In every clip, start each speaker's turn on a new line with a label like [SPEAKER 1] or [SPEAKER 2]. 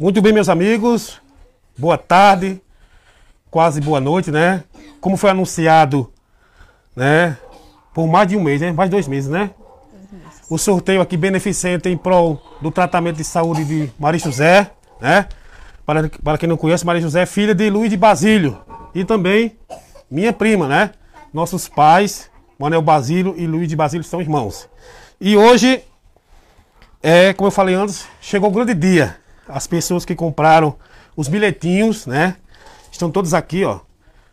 [SPEAKER 1] Muito bem, meus amigos. Boa tarde, quase boa noite, né? Como foi anunciado, né? Por mais de um mês, né? Mais dois meses, né? O sorteio aqui beneficente em prol do tratamento de saúde de Maria José, né? Para, para quem não conhece, Maria José é filha de Luiz de Basílio e também minha prima, né? Nossos pais, Manuel Basílio e Luiz de Basílio, são irmãos. E hoje, é, como eu falei antes, chegou o grande dia as pessoas que compraram os bilhetinhos, né? Estão todos aqui, ó.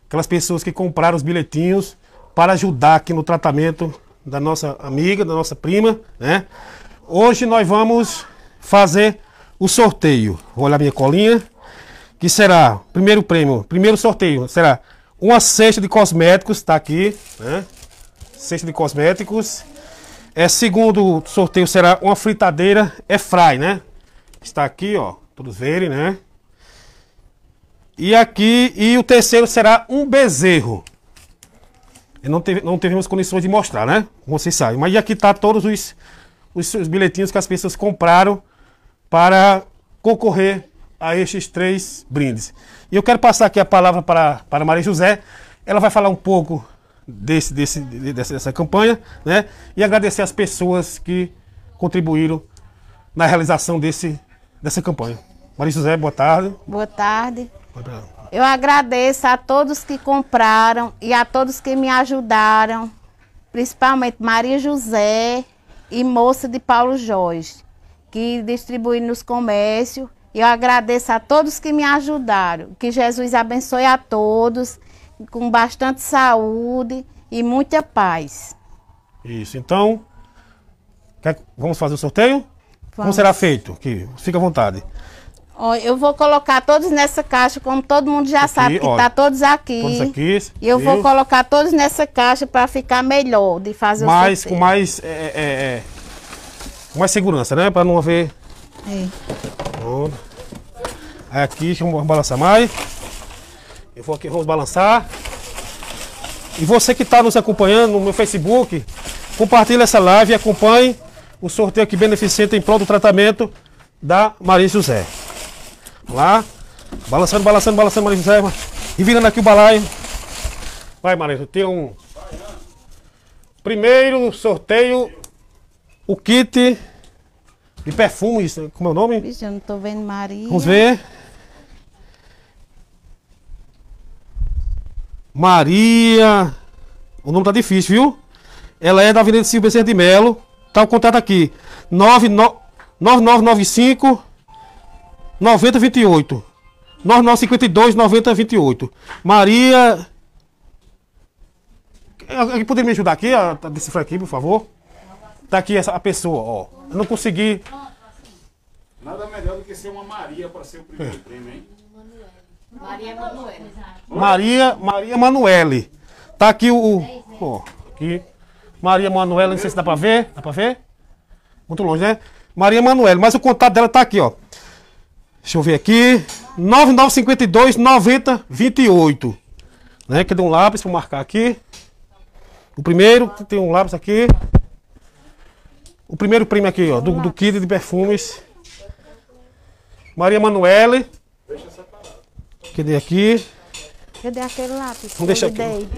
[SPEAKER 1] Aquelas pessoas que compraram os bilhetinhos para ajudar aqui no tratamento da nossa amiga, da nossa prima, né? Hoje nós vamos fazer o sorteio. Vou olhar minha colinha. Que será primeiro prêmio, primeiro sorteio será uma cesta de cosméticos, tá aqui, né? Cesta de cosméticos. É, segundo sorteio será uma fritadeira é fry, né? está aqui, ó, todos verem, né? E aqui, e o terceiro será um bezerro. E não, teve, não tivemos condições de mostrar, né? Como vocês sabem. Mas aqui tá todos os, os, os bilhetinhos que as pessoas compraram para concorrer a estes três brindes. E eu quero passar aqui a palavra para, para Maria José. Ela vai falar um pouco desse, desse, dessa, dessa campanha, né? E agradecer as pessoas que contribuíram na realização desse dessa campanha. Maria José, boa tarde.
[SPEAKER 2] Boa tarde. Eu agradeço a todos que compraram e a todos que me ajudaram, principalmente Maria José e moça de Paulo Jorge, que distribuíram nos comércios. Eu agradeço a todos que me ajudaram. Que Jesus abençoe a todos, com bastante saúde e muita paz.
[SPEAKER 1] Isso, então, quer, vamos fazer o sorteio? Como será feito? Que fica à vontade.
[SPEAKER 2] Ó, eu vou colocar todos nessa caixa, como todo mundo já aqui, sabe que ó, tá todos aqui. Todos aqui. E eu vou colocar todos nessa caixa para ficar melhor de fazer mais, o sorteio. Com mais,
[SPEAKER 1] é, é, é, com mais segurança, né? Para não haver... É. Aí aqui, vamos balançar mais. Eu vou aqui, vamos balançar. E você que está nos acompanhando no meu Facebook, compartilhe essa live e acompanhe o sorteio que beneficia em prol do tratamento da Maria José. Vamos lá. Balançando, balançando, balançando, Maria José. E virando aqui o balaio. Vai, Maria, tem um. Primeiro sorteio, o kit de perfumes. Como é o nome?
[SPEAKER 2] Vixe, eu não tô vendo Maria. Vamos
[SPEAKER 1] ver. Maria. O nome tá difícil, viu? Ela é da Avenida Silvio Becerra de Melo. Tá o contato aqui. 9995 9028. 9952 9028. Maria. Alguém é, poderia me ajudar aqui? A decifrar aqui, por favor? Tá aqui essa, a pessoa, ó. Eu não consegui. Nada melhor do que ser uma Maria para ser o primeiro é. prêmio, hein? Maria Manuele. Maria, Maria Manuele. Tá aqui o. Ó, aqui. Maria Manuela, não sei se dá pra ver. Dá pra ver? Muito longe, né? Maria Manuela, mas o contato dela tá aqui, ó. Deixa eu ver aqui. 9952 9028 Né? Que deu um lápis pra marcar aqui. O primeiro, tem um lápis aqui. O primeiro prêmio aqui, ó, do, do kit de perfumes. Maria Manuela. Cadê aqui?
[SPEAKER 2] Cadê aquele lápis? Vamos deixar aqui.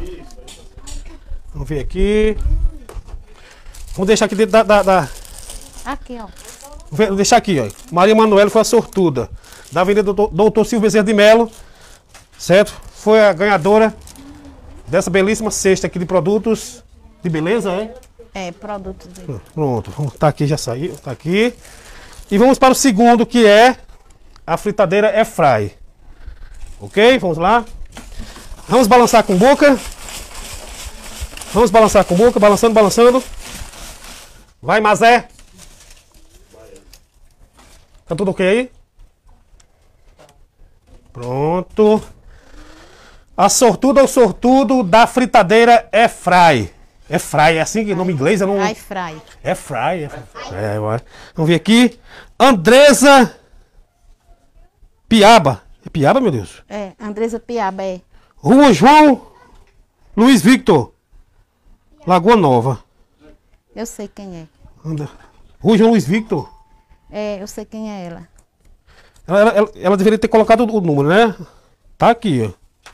[SPEAKER 1] Vamos ver aqui. Vamos deixar aqui dentro da. da, da... Aqui, ó. Vou deixar aqui, ó. Maria Manuela foi a sortuda. Da Avenida Doutor, Doutor Silvio Bezerra de Melo, certo? Foi a ganhadora dessa belíssima cesta aqui de produtos de beleza, é?
[SPEAKER 2] É, produtos de.
[SPEAKER 1] Pronto, tá aqui, já saiu, tá aqui. E vamos para o segundo, que é a fritadeira é fry. Ok? Vamos lá. Vamos balançar com boca. Vamos balançar com boca, balançando, balançando. Vai, Mazé! Tá tudo ok aí? Pronto. A sortuda ou sortudo da fritadeira é fry. É fry, é assim que nome inglês? Eu não... É fry. É fry. É fry. É, vamos ver aqui. Andresa Piaba. É Piaba, meu Deus?
[SPEAKER 2] É, Andresa Piaba, é.
[SPEAKER 1] Rua João Luiz Victor. Lagoa Nova.
[SPEAKER 2] Eu sei quem é.
[SPEAKER 1] Anda. João Luiz Victor?
[SPEAKER 2] É, eu sei quem é ela.
[SPEAKER 1] Ela, ela, ela deveria ter colocado o número, né? Tá aqui, ó.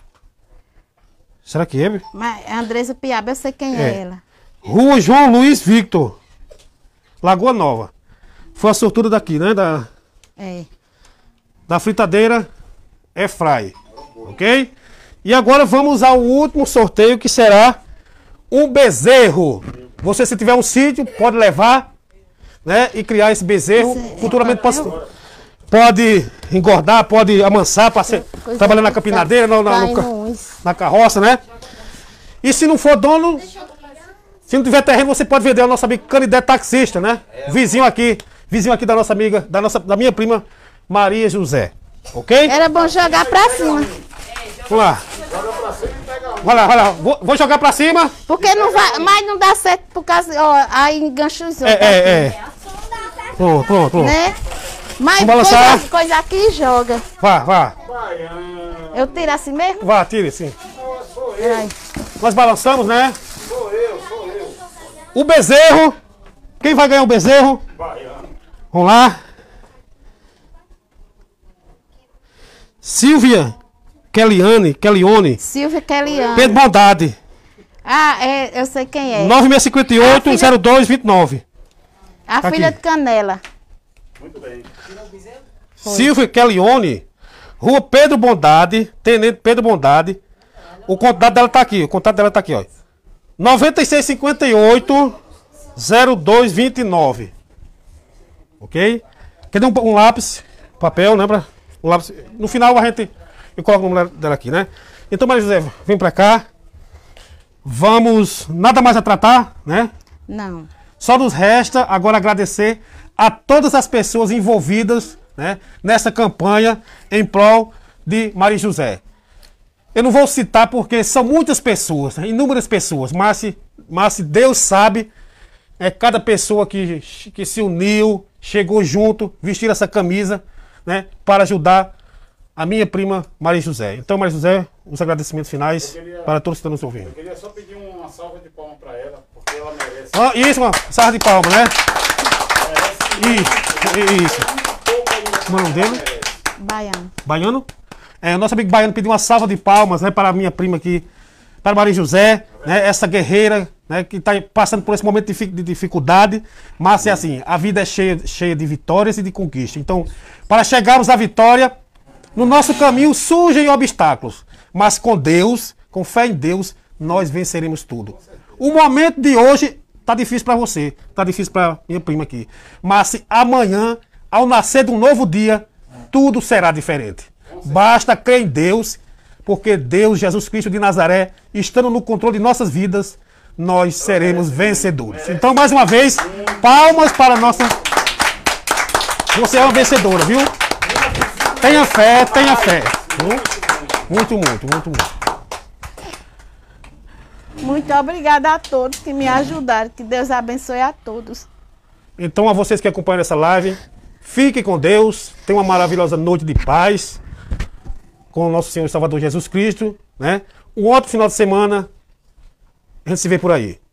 [SPEAKER 1] Será que é?
[SPEAKER 2] Mas Andresa Piaba, eu sei quem é. é. ela.
[SPEAKER 1] Rua João Luiz Victor. Lagoa Nova. Foi a sortura daqui, né? Da... É. Da fritadeira é fry. Ok? E agora vamos ao último sorteio que será um bezerro. Você, se tiver um sítio, pode levar né, e criar esse bezerro. É, é futuramente pode, pode engordar, pode amansar, ser, trabalhar na tá? capinadeira, na, na, no, na carroça, né? E se não for dono, se não tiver terreno, você pode vender ao nosso amigo Canidé Taxista, né? Vizinho aqui, vizinho aqui da nossa amiga, da, nossa, da minha prima Maria José. Ok? Era
[SPEAKER 2] bom jogar pra cima.
[SPEAKER 1] Vamos lá. Olha lá, olha lá. Vou, vou jogar pra cima.
[SPEAKER 2] Porque não vai, mas não dá certo por causa. Ó, aí engancha os outros. É, tá é, é.
[SPEAKER 1] Pronto, pronto, pronto. Né?
[SPEAKER 2] Mas Vamos coisa, coisa aqui e joga. Vá, vá. Eu tiro assim mesmo?
[SPEAKER 1] Vá, tire sim. Peraí. Nós balançamos, né? Sou eu, sou eu. O bezerro. Quem vai ganhar o bezerro? Baiano. Vamos lá. Silvia. Kellyanne, Kellyone.
[SPEAKER 2] Silvia Kellyanne. Pedro Bondade. Ah, é, eu sei quem é.
[SPEAKER 1] 9658-0229. A filha,
[SPEAKER 2] a tá filha de Canela. Muito bem.
[SPEAKER 1] Silvia Kellyone, Rua Pedro Bondade, Tenente Pedro Bondade. O contato dela tá aqui, o contato dela tá aqui, ó. 9658 0229. Ok? Quer um, um lápis, papel, lembra? Né, um lápis. No final a gente e coloco o número dela aqui, né? Então, Maria José, vem para cá. Vamos, nada mais a tratar, né? Não. Só nos resta agora agradecer a todas as pessoas envolvidas né, nessa campanha em prol de Maria José. Eu não vou citar porque são muitas pessoas, né, inúmeras pessoas, mas se, mas se Deus sabe, é cada pessoa que, que se uniu, chegou junto, vestir essa camisa, né, para ajudar a minha prima Maria José. Então, Maria José, os agradecimentos finais queria, para todos que estão nos ouvindo. Eu queria só pedir uma salva de palmas
[SPEAKER 2] para ela, porque ela merece. Ah,
[SPEAKER 1] isso, mano. Salva de palmas, né? Merece, isso, isso. Como é o nome dele? Baiano. Baiano? É, o nosso amigo Baiano pediu uma salva de palmas né, para a minha prima aqui, para Maria José, né, essa guerreira né, que está passando por esse momento de dificuldade, mas é assim, a vida é cheia, cheia de vitórias e de conquistas. Então, para chegarmos à vitória, no nosso caminho surgem obstáculos, mas com Deus, com fé em Deus, nós venceremos tudo. O momento de hoje está difícil para você, está difícil para minha prima aqui, mas se amanhã, ao nascer de um novo dia, tudo será diferente. Basta crer em Deus, porque Deus, Jesus Cristo de Nazaré, estando no controle de nossas vidas, nós seremos vencedores. Então, mais uma vez, palmas para a nossa. Você é uma vencedora, viu? Tenha fé, tenha fé. Muito, muito, muito, muito.
[SPEAKER 2] Muito obrigada a todos que me ajudaram. Que Deus abençoe a todos.
[SPEAKER 1] Então, a vocês que acompanham essa live, fiquem com Deus. Tenham uma maravilhosa noite de paz com o nosso Senhor e Salvador Jesus Cristo. Né? Um ótimo final de semana. A gente se vê por aí.